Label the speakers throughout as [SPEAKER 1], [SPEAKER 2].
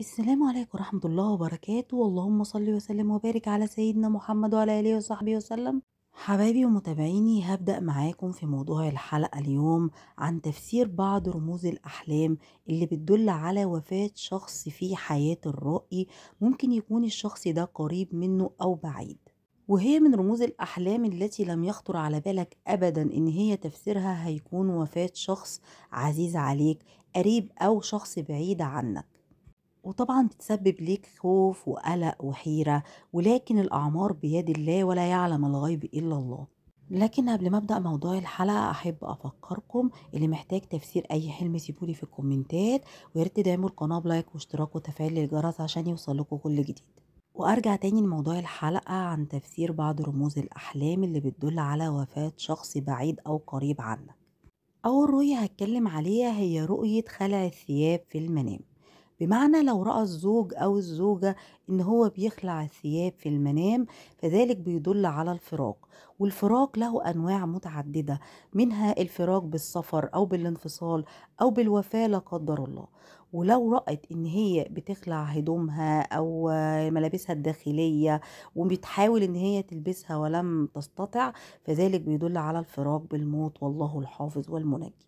[SPEAKER 1] السلام عليكم ورحمة الله وبركاته اللهم صل وسلم وبارك على سيدنا محمد وعلى آله وصحبه وسلم حبايبي ومتابعيني هبدأ معاكم في موضوع الحلقة اليوم عن تفسير بعض رموز الأحلام اللي بتدل على وفاة شخص في حياة الرائي ممكن يكون الشخص ده قريب منه أو بعيد وهي من رموز الأحلام التي لم يخطر على بالك أبدا إن هي تفسيرها هيكون وفاة شخص عزيز عليك قريب أو شخص بعيد عنك وطبعا بتسبب ليك خوف وقلق وحيرة ولكن الأعمار بيد الله ولا يعلم الغيب إلا الله لكن قبل ما ابدا موضوع الحلقه احب افكركم اللي محتاج تفسير اي حلم سيبولي في الكومنتات ويا ريت تدعموا القناه بلايك واشتراك وتفعيل الجرس عشان يوصلكوا كل جديد وارجع تاني لموضوع الحلقه عن تفسير بعض رموز الاحلام اللي بتدل على وفاه شخص بعيد او قريب عنك اول رؤيه هتكلم عليها هي رؤيه خلع الثياب في المنام بمعنى لو رأى الزوج أو الزوجة إن هو بيخلع الثياب في المنام فذلك بيدل على الفراق والفراق له أنواع متعددة منها الفراق بالسفر أو بالانفصال أو بالوفاة لا قدر الله ولو رأت إن هي بتخلع هدومها أو ملابسها الداخلية وبتحاول إن هي تلبسها ولم تستطع فذلك بيدل على الفراق بالموت والله الحافظ والمنجي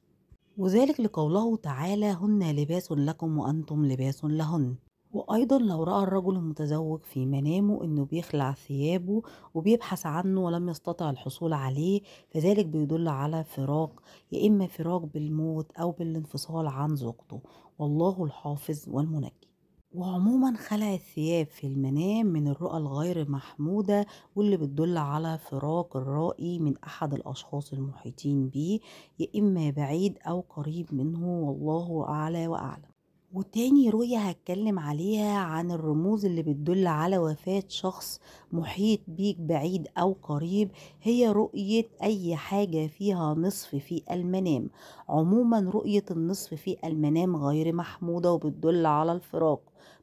[SPEAKER 1] وذلك لقوله تعالى هن لباس لكم وأنتم لباس لهن وأيضا لو رأى الرجل المتزوج في منامه أنه بيخلع ثيابه وبيبحث عنه ولم يستطع الحصول عليه فذلك بيدل على فراق يا إما فراق بالموت أو بالانفصال عن زوجته والله الحافظ والمنجي وعمومًا خلع الثياب في المنام من الرؤى الغير محمودة واللي بتدل على فراق الرائي من أحد الأشخاص المحيطين بيه يا إما بعيد أو قريب منه والله أعلى وأعلم وتاني رؤية هتكلم عليها عن الرموز اللي بتدل على وفاة شخص محيط بيك بعيد أو قريب هي رؤية أي حاجة فيها نصف في المنام عموما رؤية النصف في المنام غير محمودة وبتدل على الفراق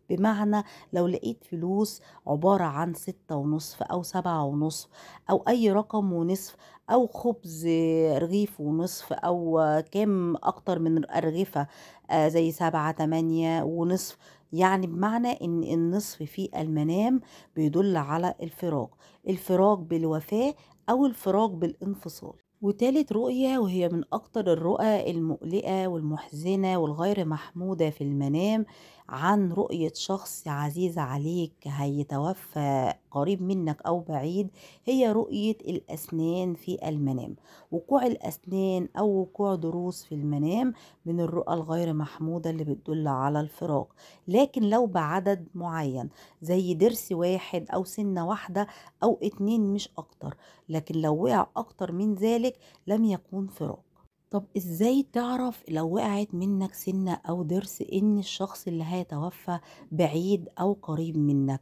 [SPEAKER 1] بمعنى لو لقيت فلوس عبارة عن ستة ونصف أو سبعة ونصف أو أي رقم ونصف أو خبز رغيف ونصف أو كام أكتر من أرغفة آه، زي سبعة تمانية ونصف يعني بمعنى ان النصف في المنام بيدل على الفراغ الفراغ بالوفاة او الفراغ بالانفصال وتالت رؤية وهي من أكتر الرؤى المقلقة والمحزنة والغير محمودة في المنام عن رؤية شخص عزيز عليك هيتوفى قريب منك أو بعيد هي رؤية الأسنان في المنام وقوع الأسنان أو وقوع ضروس في المنام من الرؤى الغير محمودة اللي بتدل على الفراق لكن لو بعدد معين زي ضرس واحد أو سنة واحدة أو اتنين مش أكتر لكن لو وقع أكتر من ذلك لم يكون فراق طب ازاي تعرف لو وقعت منك سنة او ضرس ان الشخص اللي هيتوفى بعيد او قريب منك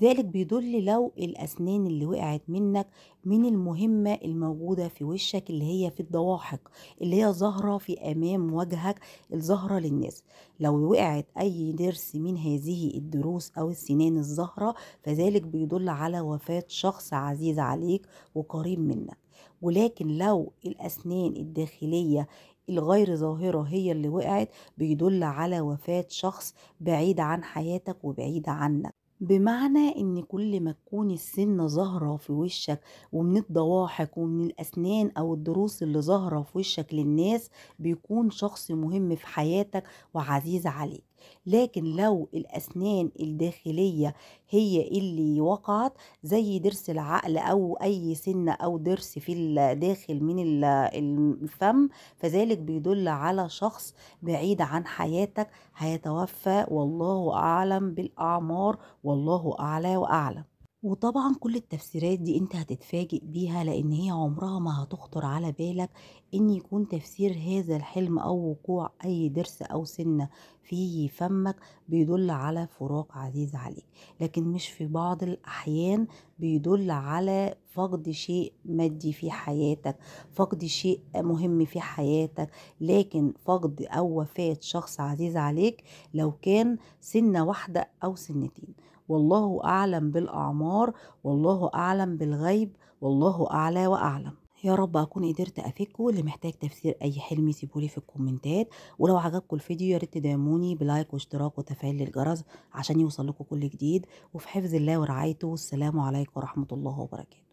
[SPEAKER 1] ذلك بيدل لو الأسنان اللي وقعت منك من المهمة الموجودة في وشك اللي هي في الضواحك اللي هي ظاهرة في أمام وجهك الظاهرة للناس لو وقعت أي ضرس من هذه الضروس أو السنان الظاهرة فذلك بيدل على وفاة شخص عزيز عليك وقريب منك ولكن لو الأسنان الداخلية الغير ظاهرة هي اللي وقعت بيدل على وفاة شخص بعيد عن حياتك وبعيد عنك بمعنى ان كل ما تكون السنة ظاهرة في وشك ومن الضواحك ومن الاسنان او الضروس اللي ظاهرة في وشك للناس بيكون شخص مهم في حياتك وعزيز عليك لكن لو الأسنان الداخلية هي اللي وقعت زي ضرس العقل أو أي سنة أو ضرس في الداخل من الفم فذلك بيدل على شخص بعيد عن حياتك هيتوفى والله أعلم بالأعمار والله أعلى وأعلم وطبعا كل التفسيرات دي انت هتتفاجئ بيها لان هي عمرها ما هتخطر على بالك ان يكون تفسير هذا الحلم او وقوع اي ضرس او سنة في فمك بيدل على فراق عزيز عليك لكن مش في بعض الاحيان بيدل على فقد شيء مادي في حياتك فقد شيء مهم في حياتك لكن فقد او وفاة شخص عزيز عليك لو كان سنة واحدة او سنتين والله أعلم بالأعمار والله أعلم بالغيب والله أعلى وأعلم يا رب اكون قدرت أفكه اللي محتاج تفسير اي حلم سيبولي في الكومنتات ولو عجبكم الفيديو ياريت تدعموني بلايك واشتراك وتفعيل الجرس عشان يوصل لكم كل جديد وفي حفظ الله ورعايته والسلام عليكم ورحمه الله وبركاته